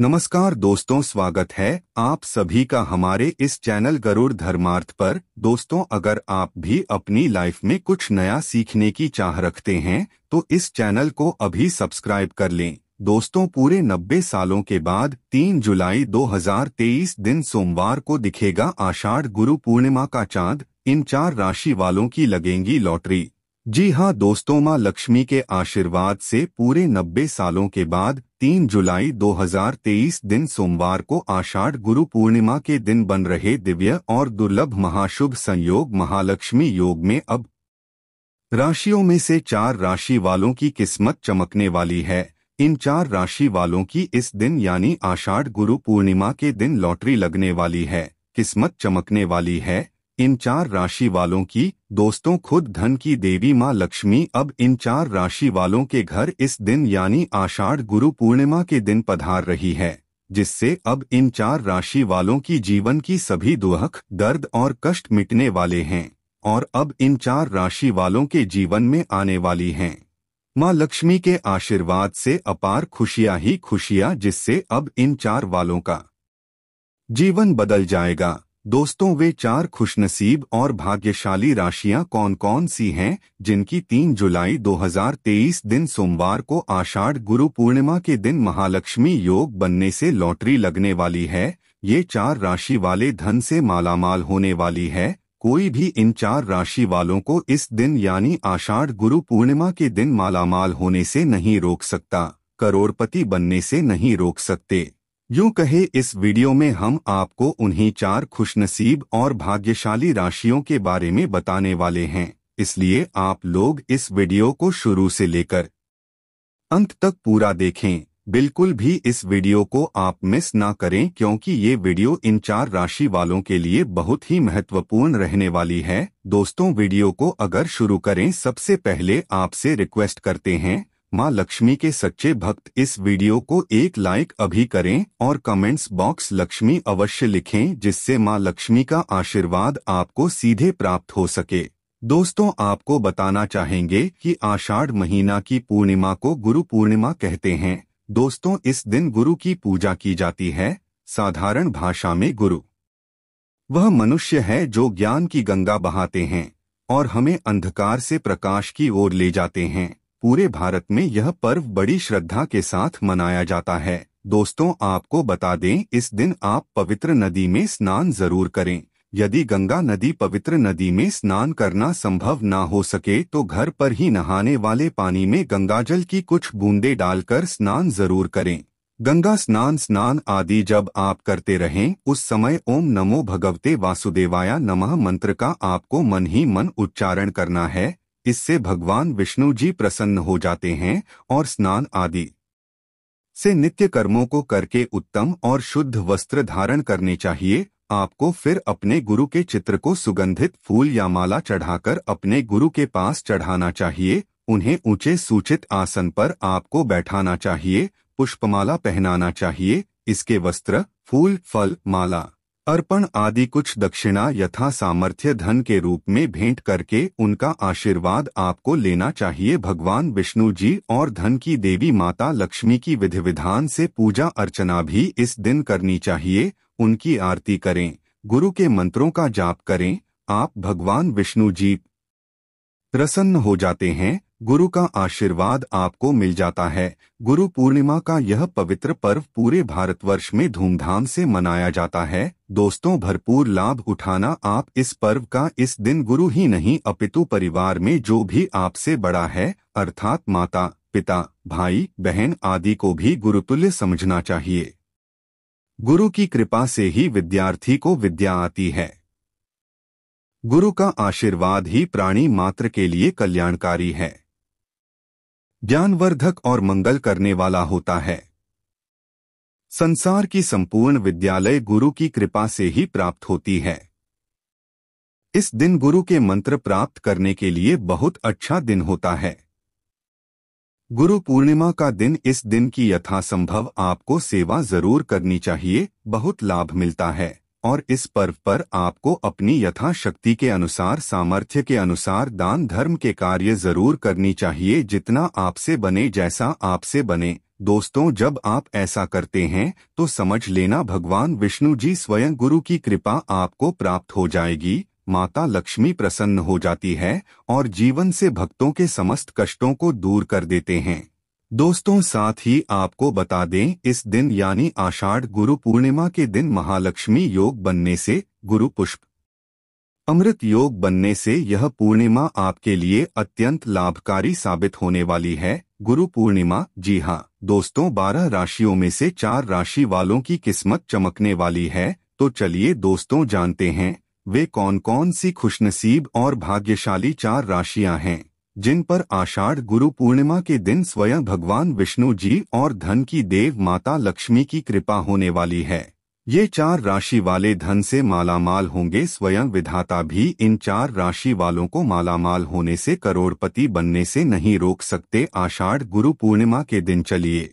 नमस्कार दोस्तों स्वागत है आप सभी का हमारे इस चैनल गरुड़ धर्मार्थ पर दोस्तों अगर आप भी अपनी लाइफ में कुछ नया सीखने की चाह रखते हैं तो इस चैनल को अभी सब्सक्राइब कर लें दोस्तों पूरे 90 सालों के बाद 3 जुलाई 2023 दिन सोमवार को दिखेगा आषाढ़ गुरु पूर्णिमा का चांद इन चार राशि वालों की लगेंगी लॉटरी जी हां दोस्तों मां लक्ष्मी के आशीर्वाद से पूरे 90 सालों के बाद 3 जुलाई 2023 दिन सोमवार को आषाढ़ गुरु पूर्णिमा के दिन बन रहे दिव्य और दुर्लभ महाशुभ संयोग महालक्ष्मी योग में अब राशियों में से चार राशि वालों की किस्मत चमकने वाली है इन चार राशि वालों की इस दिन यानी आषाढ़ गुरु पूर्णिमा के दिन लॉटरी लगने वाली है किस्मत चमकने वाली है इन चार राशि वालों की दोस्तों खुद धन की देवी मां लक्ष्मी अब इन चार राशि वालों के घर इस दिन यानी आषाढ़ गुरु पूर्णिमा के दिन पधार रही है जिससे अब इन चार राशि वालों की जीवन की सभी दुहख दर्द और कष्ट मिटने वाले हैं और अब इन चार राशि वालों के जीवन में आने वाली हैं माँ लक्ष्मी के आशीर्वाद से अपार खुशियां ही खुशियां जिससे अब इन चार वालों का जीवन बदल जाएगा दोस्तों वे चार खुशनसीब और भाग्यशाली राशियां कौन कौन सी हैं जिनकी 3 जुलाई 2023 दिन सोमवार को आषाढ़ गुरु पूर्णिमा के दिन महालक्ष्मी योग बनने से लॉटरी लगने वाली है ये चार राशि वाले धन से मालामाल होने वाली है कोई भी इन चार राशि वालों को इस दिन यानी आषाढ़ गुरु पूर्णिमा के दिन मालामाल होने से नहीं रोक सकता करोड़पति बनने से नहीं रोक सकते यूं कहे इस वीडियो में हम आपको उन्हीं चार खुशनसीब और भाग्यशाली राशियों के बारे में बताने वाले हैं इसलिए आप लोग इस वीडियो को शुरू से लेकर अंत तक पूरा देखें बिल्कुल भी इस वीडियो को आप मिस ना करें क्योंकि ये वीडियो इन चार राशि वालों के लिए बहुत ही महत्वपूर्ण रहने वाली है दोस्तों वीडियो को अगर शुरू करें सबसे पहले आपसे रिक्वेस्ट करते हैं माँ लक्ष्मी के सच्चे भक्त इस वीडियो को एक लाइक अभी करें और कमेंट्स बॉक्स लक्ष्मी अवश्य लिखें जिससे माँ लक्ष्मी का आशीर्वाद आपको सीधे प्राप्त हो सके दोस्तों आपको बताना चाहेंगे कि आषाढ़ महीना की पूर्णिमा को गुरु पूर्णिमा कहते हैं दोस्तों इस दिन गुरु की पूजा की जाती है साधारण भाषा में गुरु वह मनुष्य है जो ज्ञान की गंगा बहाते हैं और हमें अंधकार से प्रकाश की ओर ले जाते हैं पूरे भारत में यह पर्व बड़ी श्रद्धा के साथ मनाया जाता है दोस्तों आपको बता दें इस दिन आप पवित्र नदी में स्नान जरूर करें यदि गंगा नदी पवित्र नदी में स्नान करना संभव ना हो सके तो घर पर ही नहाने वाले पानी में गंगाजल की कुछ बूंदे डालकर स्नान जरूर करें गंगा स्नान स्नान आदि जब आप करते रहें उस समय ओम नमो भगवते वासुदेवाया नमः मंत्र का आपको मन ही मन उच्चारण करना है इससे भगवान विष्णु जी प्रसन्न हो जाते हैं और स्नान आदि से नित्य कर्मों को करके उत्तम और शुद्ध वस्त्र धारण करने चाहिए आपको फिर अपने गुरु के चित्र को सुगंधित फूल या माला चढ़ाकर अपने गुरु के पास चढ़ाना चाहिए उन्हें ऊंचे सूचित आसन पर आपको बैठाना चाहिए पुष्पमाला पहनाना चाहिए इसके वस्त्र फूल फल माला अर्पण आदि कुछ दक्षिणा यथा सामर्थ्य धन के रूप में भेंट करके उनका आशीर्वाद आपको लेना चाहिए भगवान विष्णु जी और धन की देवी माता लक्ष्मी की विधि विधान से पूजा अर्चना भी इस दिन करनी चाहिए उनकी आरती करें गुरु के मंत्रों का जाप करें आप भगवान विष्णु जी प्रसन्न हो जाते हैं गुरु का आशीर्वाद आपको मिल जाता है गुरु पूर्णिमा का यह पवित्र पर्व पूरे भारतवर्ष में धूमधाम से मनाया जाता है दोस्तों भरपूर लाभ उठाना आप इस पर्व का इस दिन गुरु ही नहीं अपितु परिवार में जो भी आपसे बड़ा है अर्थात माता पिता भाई बहन आदि को भी गुरुतुल्य समझना चाहिए गुरु की कृपा से ही विद्यार्थी को विद्या आती है गुरु का आशीर्वाद ही प्राणी मात्र के लिए कल्याणकारी है ज्ञानवर्धक और मंगल करने वाला होता है संसार की संपूर्ण विद्यालय गुरु की कृपा से ही प्राप्त होती है इस दिन गुरु के मंत्र प्राप्त करने के लिए बहुत अच्छा दिन होता है गुरु पूर्णिमा का दिन इस दिन की यथासंभव आपको सेवा जरूर करनी चाहिए बहुत लाभ मिलता है और इस पर्व पर आपको अपनी यथाशक्ति के अनुसार सामर्थ्य के अनुसार दान धर्म के कार्य जरूर करनी चाहिए जितना आपसे बने जैसा आपसे बने दोस्तों जब आप ऐसा करते हैं तो समझ लेना भगवान विष्णु जी स्वयं गुरु की कृपा आपको प्राप्त हो जाएगी माता लक्ष्मी प्रसन्न हो जाती है और जीवन से भक्तों के समस्त कष्टों को दूर कर देते हैं दोस्तों साथ ही आपको बता दें इस दिन यानी आषाढ़ गुरु पूर्णिमा के दिन महालक्ष्मी योग बनने से गुरु पुष्प अमृत योग बनने से यह पूर्णिमा आपके लिए अत्यंत लाभकारी साबित होने वाली है गुरु पूर्णिमा जी हाँ दोस्तों बारह राशियों में से चार राशि वालों की किस्मत चमकने वाली है तो चलिए दोस्तों जानते हैं वे कौन कौन सी खुशनसीब और भाग्यशाली चार राशियां हैं जिन पर आषाढ़ गुरु पूर्णिमा के दिन स्वयं भगवान विष्णु जी और धन की देव माता लक्ष्मी की कृपा होने वाली है ये चार राशि वाले धन से मालामाल होंगे स्वयं विधाता भी इन चार राशि वालों को मालामाल होने से करोड़पति बनने से नहीं रोक सकते आषाढ़ गुरु पूर्णिमा के दिन चलिए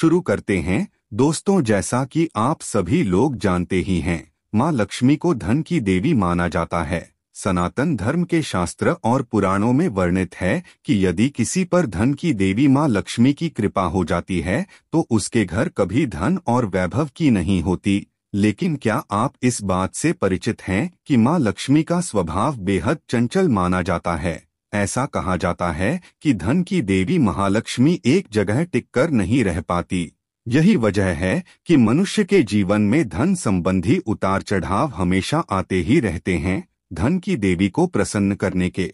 शुरू करते हैं दोस्तों जैसा कि आप सभी लोग जानते ही हैं माँ लक्ष्मी को धन की देवी माना जाता है सनातन धर्म के शास्त्र और पुराणों में वर्णित है कि यदि किसी पर धन की देवी मां लक्ष्मी की कृपा हो जाती है तो उसके घर कभी धन और वैभव की नहीं होती लेकिन क्या आप इस बात से परिचित हैं कि मां लक्ष्मी का स्वभाव बेहद चंचल माना जाता है ऐसा कहा जाता है कि धन की देवी महालक्ष्मी एक जगह टिककर नहीं रह पाती यही वजह है कि मनुष्य के जीवन में धन संबंधी उतार चढ़ाव हमेशा आते ही रहते हैं धन की देवी को प्रसन्न करने के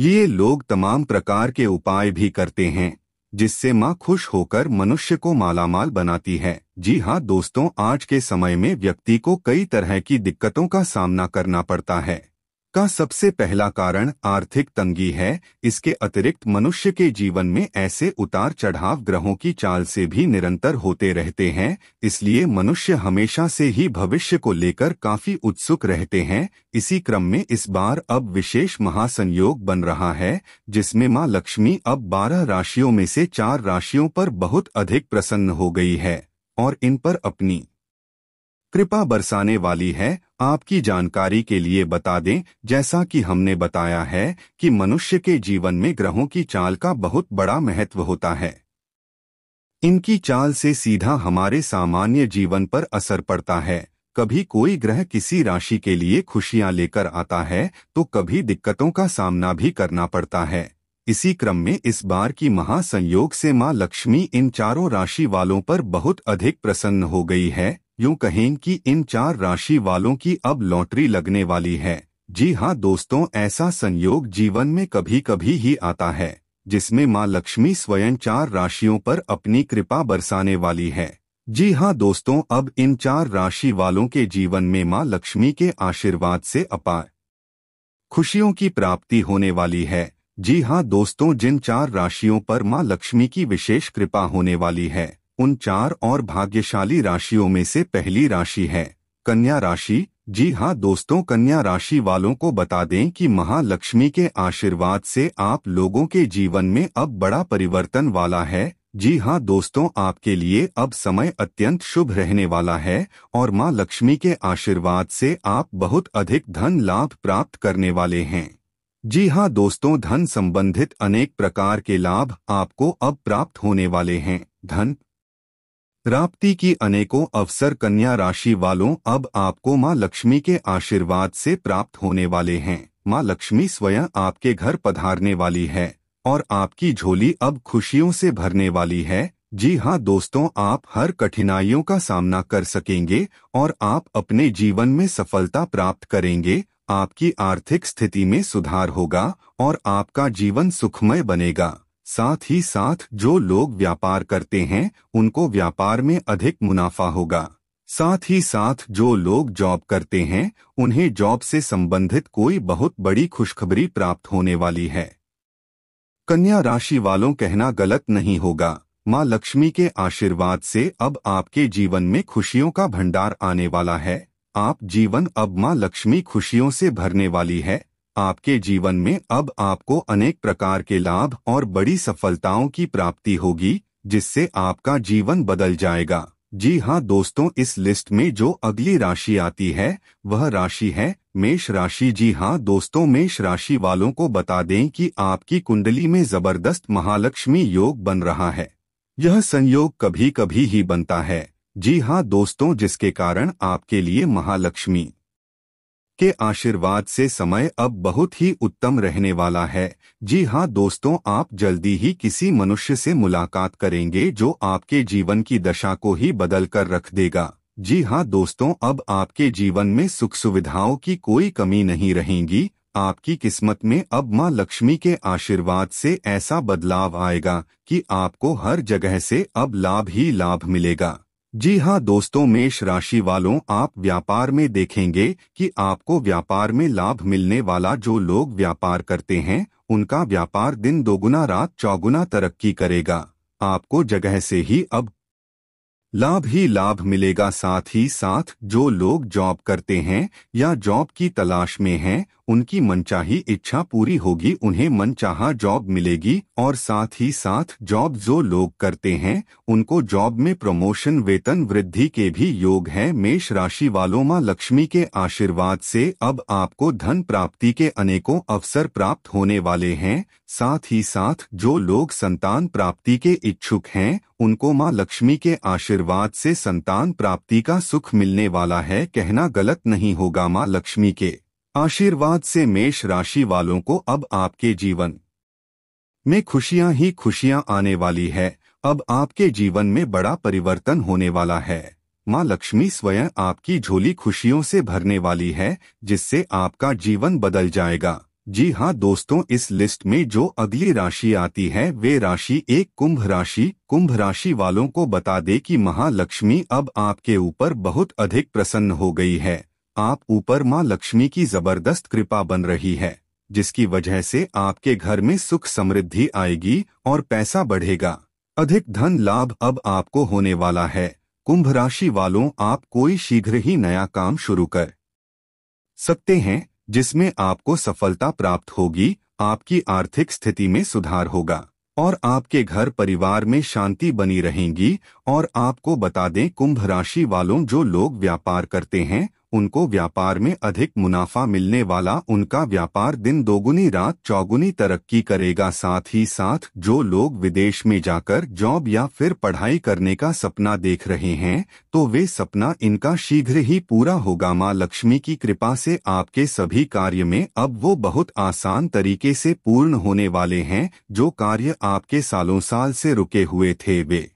लिए लोग तमाम प्रकार के उपाय भी करते हैं जिससे माँ खुश होकर मनुष्य को मालामाल बनाती है जी हाँ दोस्तों आज के समय में व्यक्ति को कई तरह की दिक्कतों का सामना करना पड़ता है का सबसे पहला कारण आर्थिक तंगी है इसके अतिरिक्त मनुष्य के जीवन में ऐसे उतार चढ़ाव ग्रहों की चाल से भी निरंतर होते रहते हैं इसलिए मनुष्य हमेशा से ही भविष्य को लेकर काफी उत्सुक रहते हैं इसी क्रम में इस बार अब विशेष महासंयोग बन रहा है जिसमें मां लक्ष्मी अब बारह राशियों में से चार राशियों पर बहुत अधिक प्रसन्न हो गई है और इन पर अपनी कृपा बरसाने वाली है आपकी जानकारी के लिए बता दें जैसा कि हमने बताया है कि मनुष्य के जीवन में ग्रहों की चाल का बहुत बड़ा महत्व होता है इनकी चाल से सीधा हमारे सामान्य जीवन पर असर पड़ता है कभी कोई ग्रह किसी राशि के लिए खुशियां लेकर आता है तो कभी दिक्कतों का सामना भी करना पड़ता है इसी क्रम में इस बार की महासंयोग से मां लक्ष्मी इन चारों राशि वालों पर बहुत अधिक प्रसन्न हो गई है यूं कहें कि इन चार राशि वालों की अब लॉटरी लगने वाली है जी हाँ दोस्तों ऐसा संयोग जीवन में कभी कभी ही आता है जिसमें माँ लक्ष्मी स्वयं चार राशियों पर अपनी कृपा बरसाने वाली है जी हाँ दोस्तों अब इन चार राशि वालों के जीवन में माँ लक्ष्मी के आशीर्वाद से अपार खुशियों की प्राप्ति होने वाली है जी हाँ दोस्तों जिन चार राशियों पर माँ लक्ष्मी की विशेष कृपा होने वाली है उन चार और भाग्यशाली राशियों में से पहली राशि है कन्या राशि जी हाँ दोस्तों कन्या राशि वालों को बता दें कि महालक्ष्मी के आशीर्वाद से आप लोगों के जीवन में अब बड़ा परिवर्तन वाला है जी हाँ दोस्तों आपके लिए अब समय अत्यंत शुभ रहने वाला है और माँ लक्ष्मी के आशीर्वाद से आप बहुत अधिक धन लाभ प्राप्त करने वाले हैं जी हाँ दोस्तों धन संबंधित अनेक प्रकार के लाभ आपको अब प्राप्त होने वाले हैं धन प्राप्ति की अनेकों अवसर कन्या राशि वालों अब आपको मां लक्ष्मी के आशीर्वाद से प्राप्त होने वाले हैं मां लक्ष्मी स्वयं आपके घर पधारने वाली है और आपकी झोली अब खुशियों से भरने वाली है जी हाँ दोस्तों आप हर कठिनाइयों का सामना कर सकेंगे और आप अपने जीवन में सफलता प्राप्त करेंगे आपकी आर्थिक स्थिति में सुधार होगा और आपका जीवन सुखमय बनेगा साथ ही साथ जो लोग व्यापार करते हैं उनको व्यापार में अधिक मुनाफा होगा साथ ही साथ जो लोग जॉब करते हैं उन्हें जॉब से संबंधित कोई बहुत बड़ी खुशखबरी प्राप्त होने वाली है कन्या राशि वालों कहना गलत नहीं होगा माँ लक्ष्मी के आशीर्वाद से अब आपके जीवन में खुशियों का भंडार आने वाला है आप जीवन अब माँ लक्ष्मी खुशियों से भरने वाली है आपके जीवन में अब आपको अनेक प्रकार के लाभ और बड़ी सफलताओं की प्राप्ति होगी जिससे आपका जीवन बदल जाएगा जी हाँ दोस्तों इस लिस्ट में जो अगली राशि आती है वह राशि है मेष राशि जी हाँ दोस्तों मेष राशि वालों को बता दें कि आपकी कुंडली में जबरदस्त महालक्ष्मी योग बन रहा है यह संयोग कभी कभी ही बनता है जी हाँ दोस्तों जिसके कारण आपके लिए महालक्ष्मी के आशीर्वाद से समय अब बहुत ही उत्तम रहने वाला है जी हाँ दोस्तों आप जल्दी ही किसी मनुष्य से मुलाकात करेंगे जो आपके जीवन की दशा को ही बदल कर रख देगा जी हाँ दोस्तों अब आपके जीवन में सुख सुविधाओं की कोई कमी नहीं रहेगी आपकी किस्मत में अब माँ लक्ष्मी के आशीर्वाद से ऐसा बदलाव आएगा कि आपको हर जगह से अब लाभ ही लाभ मिलेगा जी हाँ दोस्तों मेष राशि वालों आप व्यापार में देखेंगे कि आपको व्यापार में लाभ मिलने वाला जो लोग व्यापार करते हैं उनका व्यापार दिन दोगुना रात चौगुना तरक्की करेगा आपको जगह से ही अब लाभ ही लाभ मिलेगा साथ ही साथ जो लोग जॉब करते हैं या जॉब की तलाश में हैं उनकी मनचाही इच्छा पूरी होगी उन्हें मनचाहा जॉब मिलेगी और साथ ही साथ जॉब जो लोग करते हैं उनको जॉब में प्रमोशन वेतन वृद्धि के भी योग है मेष राशि वालों माँ लक्ष्मी के आशीर्वाद से अब आपको धन प्राप्ति के अनेकों अवसर प्राप्त होने वाले हैं साथ ही साथ जो लोग संतान प्राप्ति के इच्छुक हैं उनको माँ लक्ष्मी के आशीर्वाद से संतान प्राप्ति का सुख मिलने वाला है कहना गलत नहीं होगा माँ लक्ष्मी के आशीर्वाद से मेष राशि वालों को अब आपके जीवन में खुशियां ही खुशियां आने वाली है अब आपके जीवन में बड़ा परिवर्तन होने वाला है माँ लक्ष्मी स्वयं आपकी झोली खुशियों से भरने वाली है जिससे आपका जीवन बदल जाएगा जी हाँ दोस्तों इस लिस्ट में जो अगली राशि आती है वे राशि एक कुंभ राशि कुंभ राशि वालों को बता दे कि महालक्ष्मी अब आपके ऊपर बहुत अधिक प्रसन्न हो गई है आप ऊपर माँ लक्ष्मी की जबरदस्त कृपा बन रही है जिसकी वजह से आपके घर में सुख समृद्धि आएगी और पैसा बढ़ेगा अधिक धन लाभ अब आपको होने वाला है कुंभ राशि वालों आप कोई शीघ्र ही नया काम शुरू कर सकते हैं जिसमें आपको सफलता प्राप्त होगी आपकी आर्थिक स्थिति में सुधार होगा और आपके घर परिवार में शांति बनी रहेगी और आपको बता दें कुंभ राशि वालों जो लोग व्यापार करते हैं उनको व्यापार में अधिक मुनाफा मिलने वाला उनका व्यापार दिन दोगुनी रात चौगुनी तरक्की करेगा साथ ही साथ जो लोग विदेश में जाकर जॉब या फिर पढ़ाई करने का सपना देख रहे हैं तो वे सपना इनका शीघ्र ही पूरा होगा माँ लक्ष्मी की कृपा से आपके सभी कार्य में अब वो बहुत आसान तरीके से पूर्ण होने वाले हैं जो कार्य आपके सालों साल से रुके हुए थे वे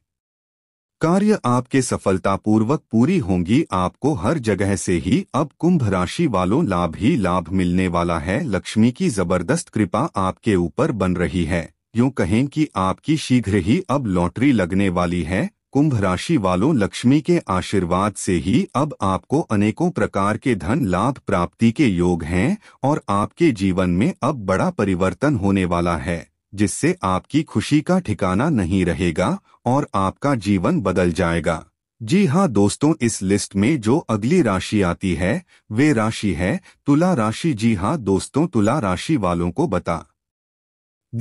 कार्य आपके सफलतापूर्वक पूरी होंगी आपको हर जगह से ही अब कुंभ राशि वालों लाभ ही लाभ मिलने वाला है लक्ष्मी की जबरदस्त कृपा आपके ऊपर बन रही है यूँ कहें कि आपकी शीघ्र ही अब लॉटरी लगने वाली है कुंभ राशि वालों लक्ष्मी के आशीर्वाद से ही अब आपको अनेकों प्रकार के धन लाभ प्राप्ति के योग हैं और आपके जीवन में अब बड़ा परिवर्तन होने वाला है जिससे आपकी खुशी का ठिकाना नहीं रहेगा और आपका जीवन बदल जाएगा जी हाँ दोस्तों इस लिस्ट में जो अगली राशि आती है वे राशि है तुला राशि जी हाँ दोस्तों तुला राशि वालों को बता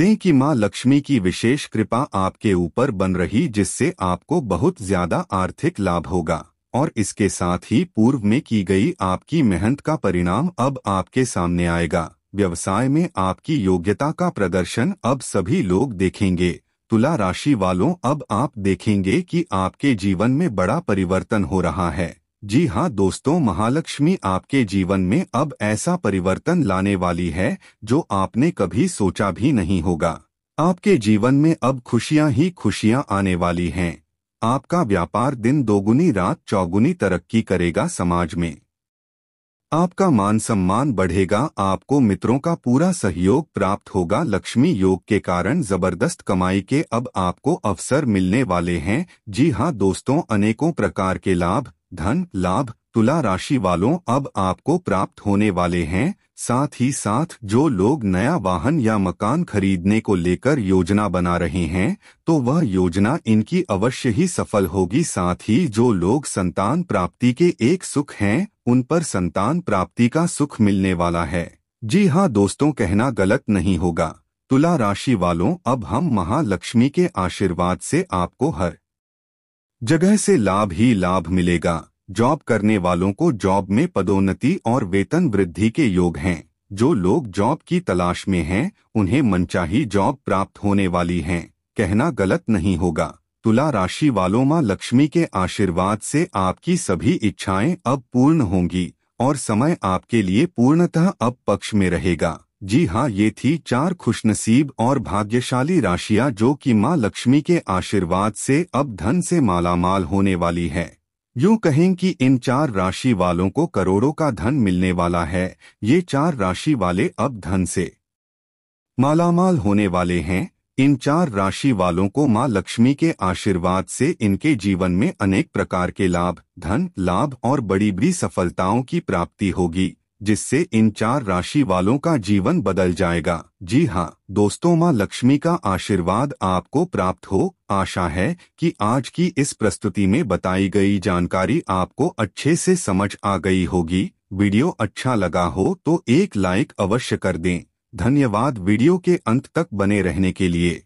दें कि माँ लक्ष्मी की विशेष कृपा आपके ऊपर बन रही जिससे आपको बहुत ज्यादा आर्थिक लाभ होगा और इसके साथ ही पूर्व में की गई आपकी मेहनत का परिणाम अब आपके सामने आएगा व्यवसाय में आपकी योग्यता का प्रदर्शन अब सभी लोग देखेंगे तुला राशि वालों अब आप देखेंगे कि आपके जीवन में बड़ा परिवर्तन हो रहा है जी हाँ दोस्तों महालक्ष्मी आपके जीवन में अब ऐसा परिवर्तन लाने वाली है जो आपने कभी सोचा भी नहीं होगा आपके जीवन में अब खुशियां ही खुशियां आने वाली हैं आपका व्यापार दिन दोगुनी रात चौगुनी तरक्की करेगा समाज में आपका मान सम्मान बढ़ेगा आपको मित्रों का पूरा सहयोग प्राप्त होगा लक्ष्मी योग के कारण जबरदस्त कमाई के अब आपको अवसर मिलने वाले हैं जी हाँ दोस्तों अनेकों प्रकार के लाभ धन लाभ तुला राशि वालों अब आपको प्राप्त होने वाले हैं साथ ही साथ जो लोग नया वाहन या मकान खरीदने को लेकर योजना बना रहे हैं तो वह योजना इनकी अवश्य ही सफल होगी साथ ही जो लोग संतान प्राप्ति के एक सुख हैं उन पर संतान प्राप्ति का सुख मिलने वाला है जी हाँ दोस्तों कहना गलत नहीं होगा तुला राशि वालों अब हम महालक्ष्मी के आशीर्वाद से आपको हर जगह से लाभ ही लाभ मिलेगा जॉब करने वालों को जॉब में पदोन्नति और वेतन वृद्धि के योग हैं जो लोग जॉब की तलाश में हैं उन्हें मनचाही जॉब प्राप्त होने वाली है कहना गलत नहीं होगा तुला राशि वालों माँ लक्ष्मी के आशीर्वाद से आपकी सभी इच्छाएं अब पूर्ण होंगी और समय आपके लिए पूर्णतः अब पक्ष में रहेगा जी हाँ ये थी चार खुशनसीब और भाग्यशाली राशियाँ जो कि माँ लक्ष्मी के आशीर्वाद से अब धन से मालामाल होने वाली है यूं कहें कि इन चार राशि वालों को करोड़ों का धन मिलने वाला है ये चार राशि वाले अब धन से मालामाल होने वाले हैं इन चार राशि वालों को मां लक्ष्मी के आशीर्वाद से इनके जीवन में अनेक प्रकार के लाभ धन लाभ और बड़ी बड़ी सफलताओं की प्राप्ति होगी जिससे इन चार राशि वालों का जीवन बदल जाएगा जी हाँ दोस्तों माँ लक्ष्मी का आशीर्वाद आपको प्राप्त हो आशा है कि आज की इस प्रस्तुति में बताई गई जानकारी आपको अच्छे से समझ आ गई होगी वीडियो अच्छा लगा हो तो एक लाइक अवश्य कर दें धन्यवाद वीडियो के अंत तक बने रहने के लिए